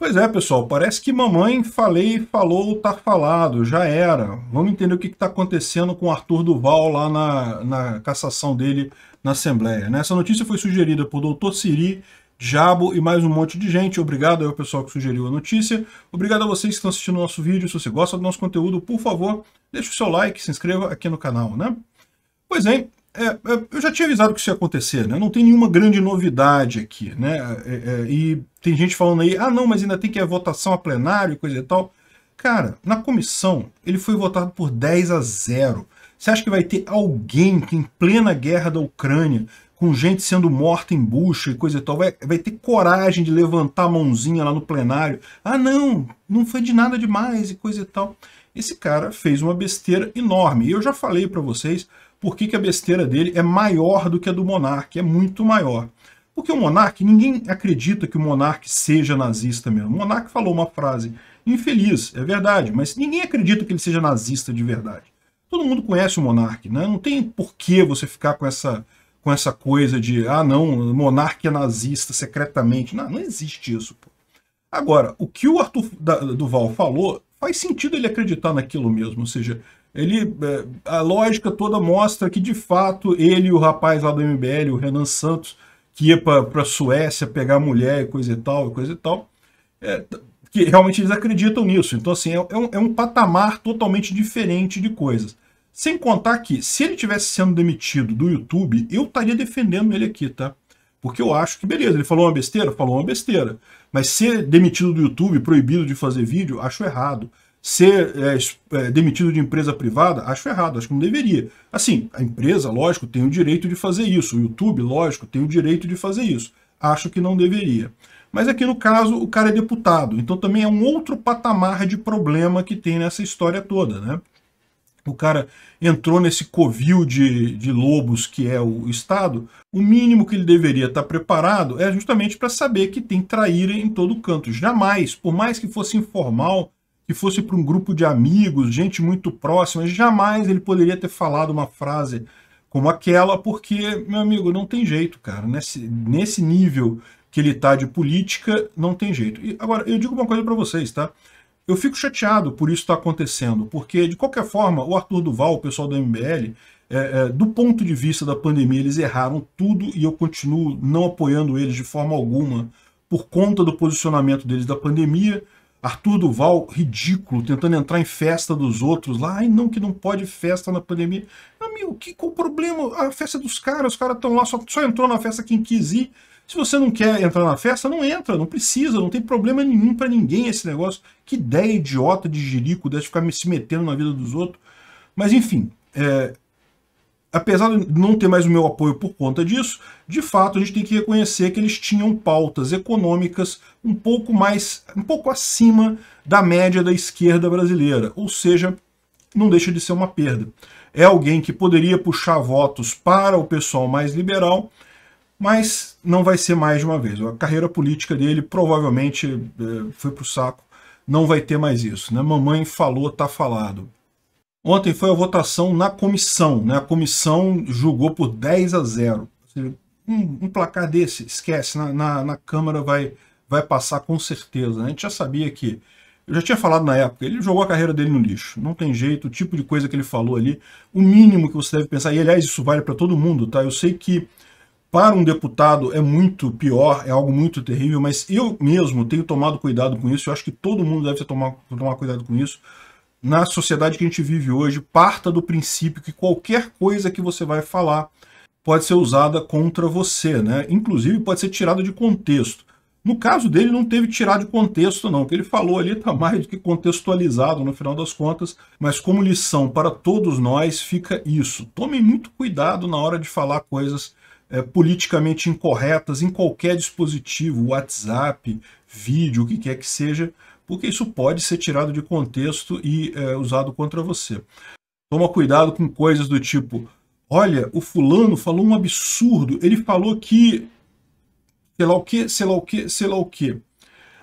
Pois é, pessoal, parece que mamãe falei, falou, tá falado, já era. Vamos entender o que está acontecendo com o Arthur Duval lá na, na cassação dele na Assembleia. Né? Essa notícia foi sugerida por Dr. Siri, Jabo e mais um monte de gente. Obrigado ao pessoal que sugeriu a notícia. Obrigado a vocês que estão assistindo o nosso vídeo. Se você gosta do nosso conteúdo, por favor, deixe o seu like, se inscreva aqui no canal, né? Pois é. É, é, eu já tinha avisado que isso ia acontecer, né? Não tem nenhuma grande novidade aqui, né? É, é, e tem gente falando aí, ah, não, mas ainda tem que a votação a plenário e coisa e tal. Cara, na comissão, ele foi votado por 10 a 0. Você acha que vai ter alguém que, em plena guerra da Ucrânia, com gente sendo morta em bucha e coisa e tal, vai, vai ter coragem de levantar a mãozinha lá no plenário? Ah, não, não foi de nada demais e coisa e tal. Esse cara fez uma besteira enorme. E eu já falei para vocês por que, que a besteira dele é maior do que a do Monark, é muito maior. Porque o Monark, ninguém acredita que o Monark seja nazista mesmo. O Monark falou uma frase infeliz, é verdade, mas ninguém acredita que ele seja nazista de verdade. Todo mundo conhece o Monark, né? Não tem por que você ficar com essa, com essa coisa de, ah, não, Monark é nazista secretamente. Não, não existe isso, pô. Agora, o que o Arthur Duval falou faz sentido ele acreditar naquilo mesmo, ou seja, ele, é, a lógica toda mostra que, de fato, ele e o rapaz lá do MBL, o Renan Santos, que ia para a Suécia pegar mulher e coisa e tal, coisa e tal, é, que realmente eles acreditam nisso. Então, assim, é, é, um, é um patamar totalmente diferente de coisas. Sem contar que, se ele tivesse sendo demitido do YouTube, eu estaria defendendo ele aqui, tá? Porque eu acho que, beleza, ele falou uma besteira? Falou uma besteira. Mas ser demitido do YouTube, proibido de fazer vídeo, acho errado. Ser é, é, demitido de empresa privada, acho errado, acho que não deveria. Assim, a empresa, lógico, tem o direito de fazer isso. O YouTube, lógico, tem o direito de fazer isso. Acho que não deveria. Mas aqui no caso, o cara é deputado. Então também é um outro patamar de problema que tem nessa história toda, né? o cara entrou nesse covil de, de lobos que é o Estado, o mínimo que ele deveria estar preparado é justamente para saber que tem traíra em todo canto. Jamais, por mais que fosse informal, que fosse para um grupo de amigos, gente muito próxima, jamais ele poderia ter falado uma frase como aquela, porque, meu amigo, não tem jeito, cara. Nesse, nesse nível que ele está de política, não tem jeito. E, agora, eu digo uma coisa para vocês, tá? Eu fico chateado por isso estar tá acontecendo, porque, de qualquer forma, o Arthur Duval, o pessoal do MBL, é, é, do ponto de vista da pandemia, eles erraram tudo e eu continuo não apoiando eles de forma alguma por conta do posicionamento deles da pandemia. Arthur Duval, ridículo, tentando entrar em festa dos outros lá. Ai, não, que não pode festa na pandemia. Amigo, que qual o problema? A festa dos caras, os caras estão lá, só, só entrou na festa quem quis ir. Se você não quer entrar na festa, não entra, não precisa, não tem problema nenhum para ninguém esse negócio. Que ideia idiota de jirico dessa de ficar se metendo na vida dos outros. Mas enfim, é, apesar de não ter mais o meu apoio por conta disso, de fato a gente tem que reconhecer que eles tinham pautas econômicas um pouco mais, um pouco acima da média da esquerda brasileira, ou seja, não deixa de ser uma perda. É alguém que poderia puxar votos para o pessoal mais liberal mas não vai ser mais de uma vez. A carreira política dele provavelmente eh, foi para o saco, não vai ter mais isso. Né? Mamãe falou, tá falado. Ontem foi a votação na comissão, né? a comissão julgou por 10 a 0. Um, um placar desse, esquece, na, na, na Câmara vai, vai passar com certeza. Né? A gente já sabia que eu já tinha falado na época, ele jogou a carreira dele no lixo. Não tem jeito, o tipo de coisa que ele falou ali, o mínimo que você deve pensar, e aliás, isso vale para todo mundo, tá? Eu sei que para um deputado é muito pior, é algo muito terrível, mas eu mesmo tenho tomado cuidado com isso, eu acho que todo mundo deve tomar, tomar cuidado com isso. Na sociedade que a gente vive hoje, parta do princípio que qualquer coisa que você vai falar pode ser usada contra você, né? Inclusive pode ser tirada de contexto. No caso dele, não teve tirado de contexto, não. O que ele falou ali está mais do que contextualizado no final das contas, mas como lição para todos nós fica isso. Tomem muito cuidado na hora de falar coisas é, politicamente incorretas em qualquer dispositivo, WhatsApp, vídeo, o que quer que seja, porque isso pode ser tirado de contexto e é, usado contra você. Toma cuidado com coisas do tipo, olha, o fulano falou um absurdo, ele falou que sei lá o que, sei lá o que, sei lá o que.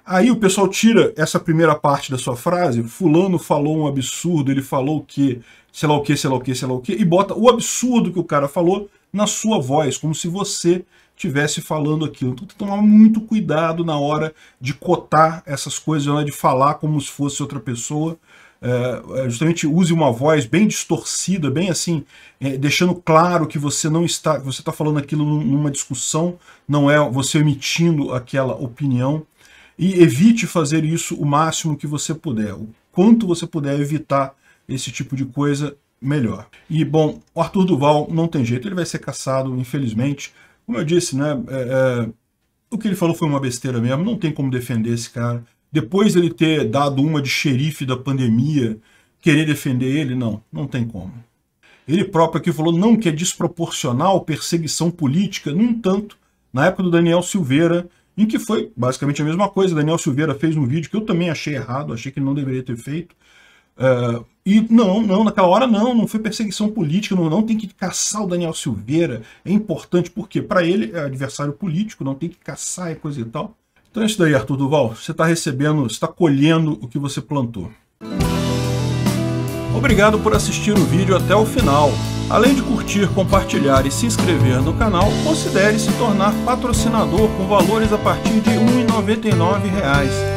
Aí o pessoal tira essa primeira parte da sua frase, fulano falou um absurdo, ele falou que, sei lá o que, sei lá o que, sei lá o que, e bota o absurdo que o cara falou na sua voz, como se você estivesse falando aquilo. Então tem que tomar muito cuidado na hora de cotar essas coisas, na hora de falar como se fosse outra pessoa. É, é justamente use uma voz bem distorcida, bem assim, é, deixando claro que você não está, você está falando aquilo numa discussão, não é você emitindo aquela opinião. E evite fazer isso o máximo que você puder. O quanto você puder evitar esse tipo de coisa, melhor. E, bom, o Arthur Duval não tem jeito, ele vai ser caçado, infelizmente. Como eu disse, né, é, é, o que ele falou foi uma besteira mesmo, não tem como defender esse cara. Depois ele ter dado uma de xerife da pandemia, querer defender ele, não, não tem como. Ele próprio aqui falou não que é desproporcional perseguição política, no entanto, na época do Daniel Silveira, em que foi basicamente a mesma coisa, Daniel Silveira fez um vídeo que eu também achei errado, achei que ele não deveria ter feito, Uh, e não, não, naquela hora não, não foi perseguição política, não, não tem que caçar o Daniel Silveira. É importante porque para ele é adversário político, não tem que caçar e é coisa e tal. Então é isso daí, Arthur Duval. Você está recebendo, está colhendo o que você plantou. Obrigado por assistir o vídeo até o final. Além de curtir, compartilhar e se inscrever no canal, considere se tornar patrocinador com valores a partir de R$ 1,99